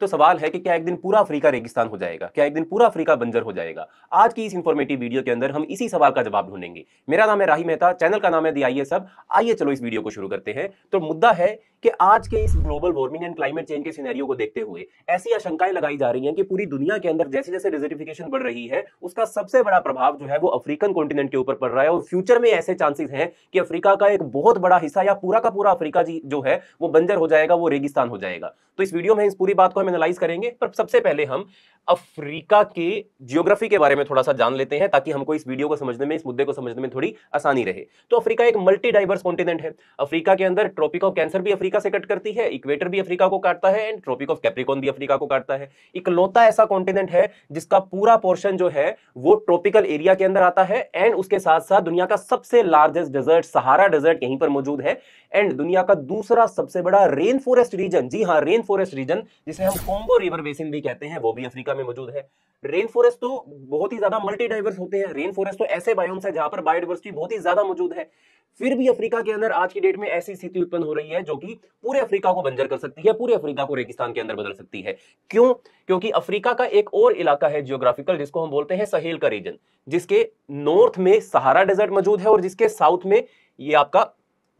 तो सवाल है कि क्या एक दिन पूरा अफ्रीका रेगिस्तान हो जाएगा क्या एक दिन पूरा अफ्रीका बंजर हो जाएगा आज की इस इन्फॉर्मेटिव वीडियो के अंदर हम इसी सवाल का जवाब ढूंढेंगे मेरा नाम है राही मेहता चैनल का नाम है दी सब आइए चलो इस वीडियो को शुरू करते हैं तो मुद्दा है कि आज के इस global warming and climate change के सिनेरियो को देखते हुए ऐसी आशंकाएं लगाई जा रही हैं कि पूरी दुनिया के अंदर जैसे जैसे डिजर्टिफिकेशन बढ़ रही है उसका सबसे बड़ा प्रभाव जो है वो अफ्रीकन कॉन्टिनेंट के ऊपर पड़ रहा है और फ्यूचर में ऐसे चांसेस हैं कि अफ्रीका का एक बहुत बड़ा हिस्सा या पूरा का पूरा अफ्रीका जो है वो बंजर हो जाएगा वो रेगिस्तान हो जाएगा तो इस वीडियो में इस पूरी बात को हम एनालाइज करेंगे पर सबसे पहले हम अफ्रीका के जियोग्राफी के बारे में थोड़ा सा जान लेते हैं ताकि हमको इस वीडियो को समझने में इस मुद्दे को समझने में थोड़ी आसानी रहे तो अफ्रीका एक मल्टी डाइवर्स कॉन्टिनेंट है अफ्रीका के अंदर ट्रॉपिक ऑफ कैंसर भी अफ्रीका से कट करती है इक्वेटर भी अफ्रीका को काटता है एंड ट्रॉपिक ऑफ कैप्रिकॉन भी अफ्रीका को काटता है इकलौता ऐसा कॉन्टिनेंट है जिसका पूरा पोर्शन जो है वो ट्रॉपिकल एरिया के अंदर आता है एंड उसके साथ साथ दुनिया का सबसे लार्जेस्ट डेजर्ट सहारा डेजर्ट यहीं पर मौजूद है एंड दुनिया का दूसरा सबसे बड़ा रेन फॉरेस्ट रीजन जी हाँ रेन फॉरेस्ट रीजन जिसे हम कॉम्बो रिवर बेसिन भी कहते हैं वो भी अफ्रीका में मौजूद है रेन फॉरेस्ट तो बहुत ही ज्यादा मल्टी डाइवर्स होते हैं रेन फॉरेस्ट तो ऐसे बायोम्स है जहां पर बायोडाइवर्सिटी बहुत ही ज्यादा मौजूद है फिर भी अफ्रीका के अंदर आज की डेट में ऐसी स्थिति उत्पन्न हो रही है जो कि पूरे अफ्रीका को बंजर कर सकती है पूरे अफ्रीका को रेगिस्तान के अंदर बदल सकती है क्यों क्योंकि अफ्रीका का एक और इलाका है जियोग्राफिकल जिसको हम बोलते हैं सहेल का रीजन जिसके नॉर्थ में सहारा डेजर्ट मौजूद है और जिसके साउथ में ये आपका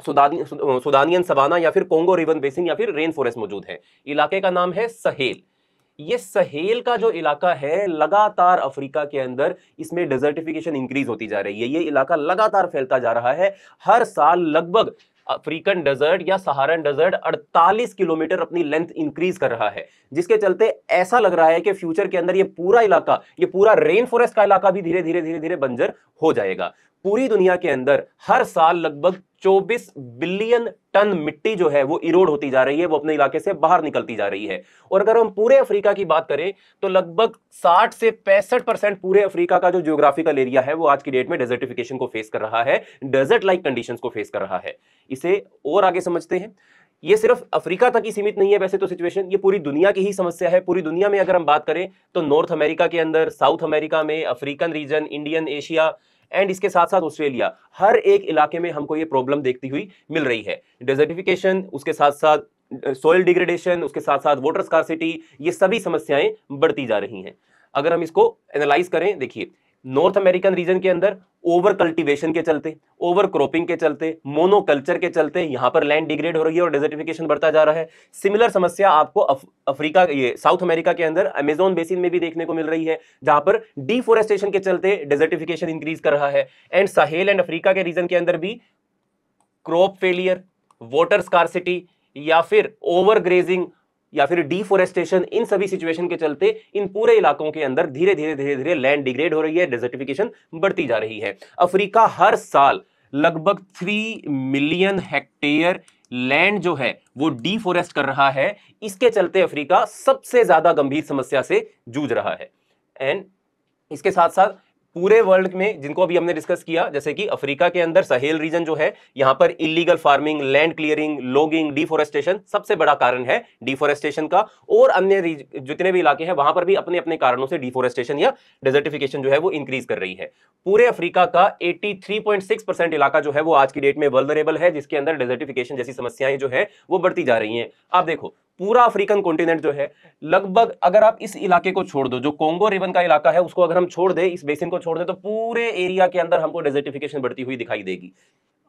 सुदानी सुदानियन सवाना या फिर कोंगो रिवन बेसिन या फिर रेन फॉरेस्ट मौजूद है इलाके का नाम है सहेल ये सहेल का जो इलाका है लगातार अफ्रीका के अंदर इसमें डेजर्टिफिकेशन इंक्रीज होती जा रही है ये इलाका लगातार फैलता जा रहा है हर साल लगभग अफ्रीकन डेजर्ट या सहारन डेजर्ट 48 किलोमीटर अपनी लेंथ इंक्रीज कर रहा है जिसके चलते ऐसा लग रहा है कि फ्यूचर के अंदर ये पूरा इलाका ये पूरा रेन फॉरेस्ट का इलाका भी धीरे धीरे धीरे धीरे बंजर हो जाएगा पूरी दुनिया के अंदर हर साल लगभग 24 बिलियन टन मिट्टी जो है वो इरोड होती जा रही है वो अपने इलाके से बाहर निकलती जा रही है और अगर हम पूरे अफ्रीका की बात करें तो लगभग 60 से पैंसठ परसेंट पूरे अफ्रीका का जो जियोग्राफिकल एरिया है वो आज की डेट में डेजर्टिफिकेशन को फेस कर रहा है डेजर्ट लाइक कंडीशन को फेस कर रहा है इसे और आगे समझते हैं ये सिर्फ अफ्रीका तक ही सीमित नहीं है वैसे तो सिचुएशन ये पूरी दुनिया की ही समस्या है पूरी दुनिया में अगर हम बात करें तो नॉर्थ अमेरिका के अंदर साउथ अमेरिका में African region Indian Asia and इसके साथ साथ ऑस्ट्रेलिया हर एक इलाके में हमको ये प्रॉब्लम देखती हुई मिल रही है डेजर्टिफिकेशन उसके साथ साथ सोयल डिग्रेडेशन उसके साथ साथ वाटर स्कारसिटी ये सभी समस्याएं बढ़ती जा रही हैं अगर हम इसको एनालाइज करें देखिए नॉर्थ अमेरिकन रीजन के अंदर ओवर कल्टीवेशन के चलते ओवर क्रॉपिंग के चलते मोनोकल्चर के चलते यहां पर लैंड डिग्रेड हो रही है और डेजर्टिफिकेशन बढ़ता जा रहा है सिमिलर समस्या आपको अफ, अफ्रीका ये साउथ अमेरिका के अंदर अमेजोन बेसिन में भी देखने को मिल रही है जहां पर डिफोरेस्टेशन के चलते डेजर्टिफिकेशन इंक्रीज कर रहा है एंड साहेल एंड अफ्रीका के रीजन के अंदर भी क्रॉप फेलियर वॉटर स्कारसिटी या फिर ओवर ग्रेजिंग या फिर डिफोरेस्टेशन इन सभी सिचुएशन के चलते इन पूरे इलाकों के अंदर धीरे धीरे धीरे धीरे लैंड डिग्रेड हो रही है डेजर्टिफिकेशन बढ़ती जा रही है अफ्रीका हर साल लगभग थ्री मिलियन हेक्टेयर लैंड जो है वो डिफोरेस्ट कर रहा है इसके चलते अफ्रीका सबसे ज्यादा गंभीर समस्या से जूझ रहा है एंड इसके साथ साथ पूरे वर्ल्ड में जिनको अभी हमने डिस्कस किया जैसे कि अफ्रीका के अंदर सहेल रीजन जो है यहां पर illegal farming land clearing logging deforestation सबसे बड़ा कारण है डिफोरेस्टेशन का और अन्य जितने भी इलाके हैं वहां पर भी अपने अपने कारणों से डिफोरेस्टेशन या डेजर्टिफिकेशन जो है वो इंक्रीज कर रही है पूरे अफ्रीका का एट्टी इलाका जो है वो आज की डेट में वर्लरेबल है जिसके अंदर डेजर्टिफिकेशन जैसी समस्याएं जो है वो बढ़ती जा रही है आप देखो पूरा अफ्रीकन कॉन्टिनेंट जो है लगभग अगर आप इस इलाके को छोड़ दो जो कोंगो रिवन का इलाका है उसको अगर हम छोड़ दें इस बेसिन को छोड़ दें तो पूरे एरिया के अंदर हमको डेजर्टिफिकेशन बढ़ती हुई दिखाई देगी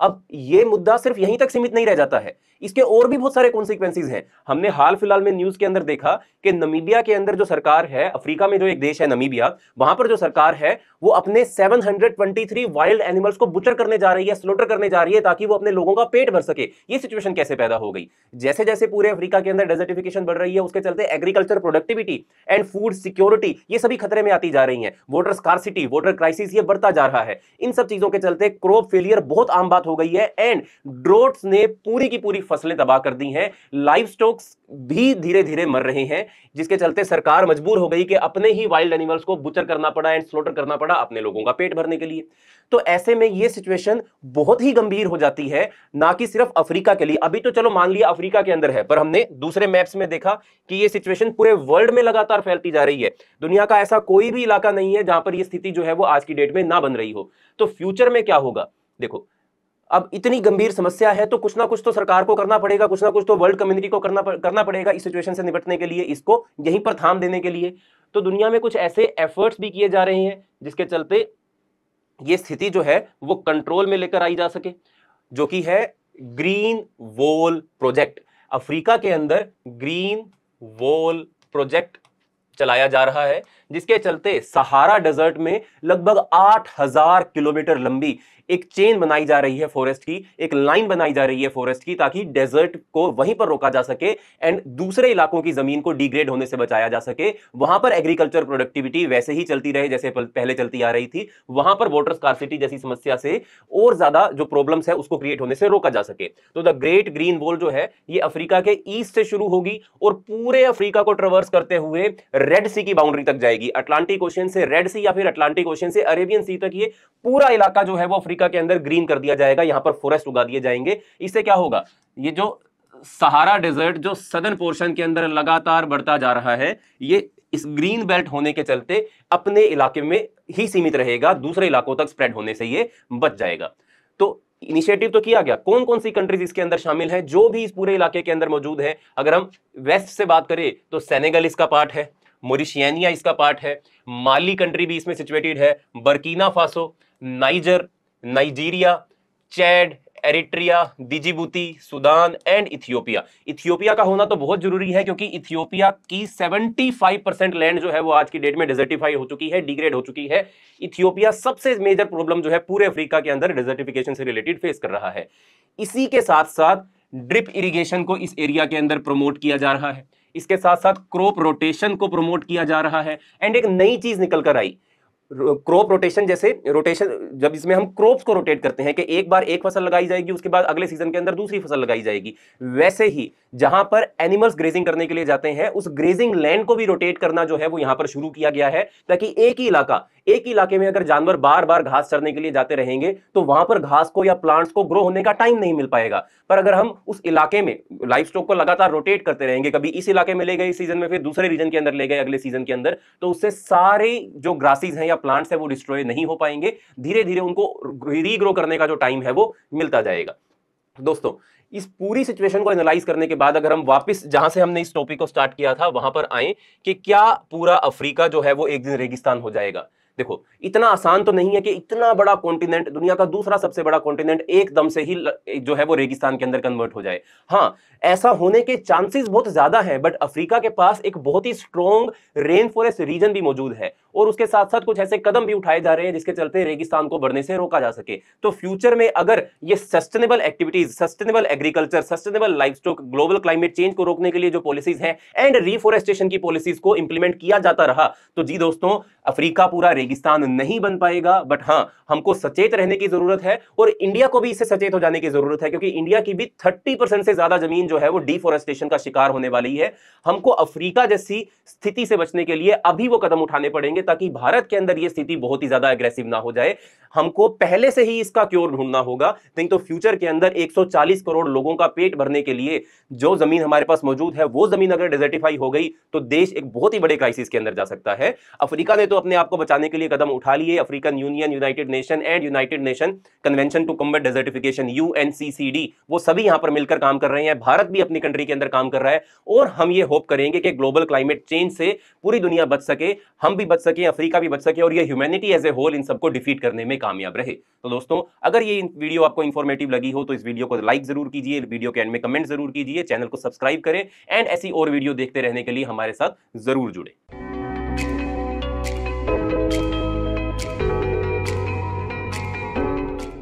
अब ये मुद्दा सिर्फ यहीं तक सीमित नहीं रह जाता है इसके और भी बहुत सारे कॉन्सिक्वेंसिस हैं हमने हाल फिलहाल में न्यूज के अंदर देखा कि नमीबिया के अंदर जो सरकार है अफ्रीका में जो एक देश है नमीबिया वहां पर जो सरकार है वो अपने 723 वाइल्ड एनिमल्स को बुचर करने जा रही है स्लोटर करने जा रही है ताकि वो अपने लोगों का पेट भर सके ये सिचुएशन कैसे पैदा हो गई जैसे जैसे पूरे अफ्रीका के अंदर डेजर्टिफिकेशन बढ़ रही है उसके चलते agriculture productivity and food security ये सभी खतरे में आती जा रही है वोटर स्कॉसिटी वोटर क्राइसिस ये बढ़ता जा रहा है इन सब चीजों के चलते क्रॉप फेलियर बहुत आम बात हो गई है एंड ड्रोट्स ने पूरी की पूरी फसलें तबाह कर दी हैं लाइव स्टॉक्स भी धीरे धीरे मर रहे हैं जिसके चलते सरकार मजबूर हो गई कि अपने ही वाइल्ड एनिमल्स को बुचर करना पड़ा एंड स्लोटर करना पड़ा अपने लोगों का पेट भरने के लिए तो ऐसे में ये सिचुएशन बहुत ही गंभीर हो जाती है ना कि सिर्फ अफ्रीका के लिए अभी तो चलो मान लिया अफ्रीका के अंदर है पर हमने दूसरे मैप्स में देखा कि ये सिचुएशन पूरे वर्ल्ड में लगातार फैलती जा रही है दुनिया का ऐसा कोई भी इलाका नहीं है जहां पर यह स्थिति जो है वो आज की डेट में ना बन रही हो तो फ्यूचर में क्या होगा देखो अब इतनी गंभीर समस्या है तो कुछ ना कुछ तो सरकार को करना पड़ेगा कुछ ना कुछ तो वर्ल्ड कम्युनिटी को करना करना पड़ेगा इस सिचुएशन से निपटने के लिए इसको यहीं पर थाम देने के लिए तो दुनिया में कुछ ऐसे एफर्ट्स भी किए जा रहे हैं जिसके चलते ये स्थिति जो है वो कंट्रोल में लेकर आई जा सके जो कि है ग्रीन वोल प्रोजेक्ट अफ्रीका के अंदर ग्रीन वोल प्रोजेक्ट चलाया जा रहा है जिसके चलते सहारा डेजर्ट में लगभग 8000 किलोमीटर लंबी एक चेन बनाई जा रही है फॉरेस्ट की एक लाइन बनाई जा रही है फॉरेस्ट की ताकि डेजर्ट को वहीं पर रोका जा सके एंड दूसरे इलाकों की जमीन को डिग्रेड होने से बचाया जा सके वहां पर एग्रीकल्चर प्रोडक्टिविटी वैसे ही चलती रहे जैसे पहले चलती आ रही थी वहां पर वॉटर स्कॉसिटी जैसी समस्या से और ज्यादा जो प्रॉब्लम है उसको क्रिएट होने से रोका जा सके तो द ग्रेट ग्रीन वॉल जो है ये अफ्रीका के ईस्ट से शुरू होगी और पूरे अफ्रीका को ट्रवर्स करते हुए रेड सी की बाउंड्री तक जाएगी अटलांटिक ओशन से रेड सी या फिर अटलांटिक ओशन से अरेबियन सी तक ये पूरा इलाका जो है वो अफ्रीका अफ्रीका के अंदर ग्रीन कर दिया जाएगा यहां पर फॉरेस्ट उगा दिए जाएंगे इससे क्या होगा ये जो सहारा डेजर्ट जो सदन पोर्शन के अंदर लगातार बढ़ता जा रहा है ये इस ग्रीन बेल्ट होने के चलते अपने इलाके में ही सीमित रहेगा दूसरे इलाकों तक स्प्रेड होने से ये बच जाएगा तो इनिशिएटिव तो किया गया कौन कौन सी कंट्रीज इसके अंदर शामिल है जो भी इस पूरे इलाके के अंदर मौजूद है अगर हम वेस्ट से बात करें तो सेनेगल इसका पार्ट है मोरिशियानिया इसका पार्ट है माली कंट्री भी इसमें सिचुएटेड है Burkina Faso Niger Nigeria Chad Eritrea Djibouti Sudan and Ethiopia Ethiopia का होना तो बहुत जरूरी है क्योंकि इथियोपिया की 75 परसेंट लैंड जो है वो आज की डेट में डिजर्टिफाई हो चुकी है डिग्रेड हो चुकी है इथियोपिया सबसे मेजर प्रॉब्लम जो है पूरे अफ्रीका के अंदर डिजर्टिफिकेशन से रिलेटेड फेस कर रहा है इसी के साथ साथ ड्रिप इरीगेशन को इस एरिया के अंदर प्रमोट किया जा रहा है इसके साथ साथ क्रॉप रोटेशन को प्रमोट किया जा रहा है एंड एक नई चीज निकल कर आई क्रॉप रोटेशन जैसे रोटेशन जब इसमें हम क्रॉप्स को रोटेट करते हैं कि एक बार एक फसल लगाई जाएगी उसके बाद अगले सीजन के अंदर दूसरी फसल लगाई जाएगी वैसे ही जहां पर एनिमल्स ग्रेजिंग करने के लिए जाते हैं उस ग्रेजिंग लैंड को भी रोटेट करना जो है वो यहां पर शुरू किया गया है ताकि एक ही इलाका एक ही इलाके में अगर जानवर बार बार घास चरने के लिए जाते रहेंगे तो वहां पर घास को या प्लांट्स को ग्रो होने का टाइम नहीं मिल पाएगा पर अगर हम उस इलाके में लाइफ स्टॉक को लगातार रोटेट करते रहेंगे कभी इस इलाके में ले गए सीजन में फिर दूसरे रीजन के अंदर ले गए अगले सीजन के अंदर तो उससे सारे जो ग्रासेस हैं या प्लांट्स हैं वो डिस्ट्रॉय नहीं हो पाएंगे धीरे धीरे उनको रीग्रो करने का जो टाइम है वो मिलता जाएगा दोस्तों इस पूरी सिचुएशन को एनालाइज करने के बाद अगर हम वापस जहां से हमने इस टॉपिक को स्टार्ट किया था वहां पर आए कि क्या पूरा अफ्रीका जो है वो एक दिन रेगिस्तान हो जाएगा देखो इतना आसान तो नहीं है कि इतना बड़ा कॉन्टिनेंट दुनिया का दूसरा सबसे बड़ा कॉन्टिनेंट एकदम से ही जो है वो रेगिस्तान के अंदर कन्वर्ट हो जाए हाँ ऐसा होने के चांसेस बहुत ज्यादा है बट अफ्रीका के पास एक बहुत ही स्ट्रॉन्ग रेन फॉरेस्ट रीजन भी मौजूद है और उसके साथ साथ कुछ ऐसे कदम भी उठाए जा रहे हैं जिसके चलते रेगिस्तान को बढ़ने से रोका जा सके तो फ्यूचर में अगर ये sustainable activities sustainable agriculture sustainable life stock global climate change को रोकने के लिए जो पॉलिसीज हैं एंड रिफोरेस्टेशन की पॉलिसीज को इंप्लीमेंट किया जाता रहा तो जी दोस्तों अफ्रीका पूरा रेगिस्तान नहीं बन पाएगा बट हाँ हमको सचेत रहने की जरूरत है और इंडिया को भी इससे सचेत हो जाने की जरूरत है क्योंकि इंडिया की भी थर्टी परसेंट से ज्यादा जमीन जो है वो डिफोरेस्टेशन का शिकार होने वाली है हमको अफ्रीका जैसी स्थिति से बचने के लिए अभी वो कदम उठाने पड़ेंगे ताकि भारत के अंदर यह स्थिति बहुत ही ज्यादा एग्रेसिव ना हो जाए हमको पहले से ही इसका क्योर ढूंढना होगा नहीं तो फ्यूचर के अंदर एक करोड़ लोगों का पेट भरने के लिए जो जमीन हमारे पास मौजूद है वो जमीन अगर डेजर्टिफाई हो गई तो देश एक बहुत ही बड़े क्राइसिस के अंदर जा सकता है अफ्रीका ने तो अपने आप को बचाने के लिए कदम उठा लिए African Union United Nation and United Nation Convention to combat desertification यू वो सभी यहां पर मिलकर काम कर रहे हैं भारत भी अपनी कंट्री के अंदर काम कर रहा है और हम ये होप करेंगे कि ग्लोबल क्लाइमेट चेंज से पूरी दुनिया बच सके हम भी बच सके अफ्रीका भी बच सके और ये ह्यूमैनिटी एज ए होल इन सबको डिफीट करने में कामयाब रहे तो दोस्तों अगर ये वीडियो आपको इन्फॉर्मेटिव लगी हो तो इस वीडियो को लाइक जरूर कीजिए वीडियो के एंड में कमेंट जरूर कीजिए चैनल को सब्सक्राइब करें एंड ऐसी और वीडियो देखते रहने के लिए हमारे साथ जरूर जुड़े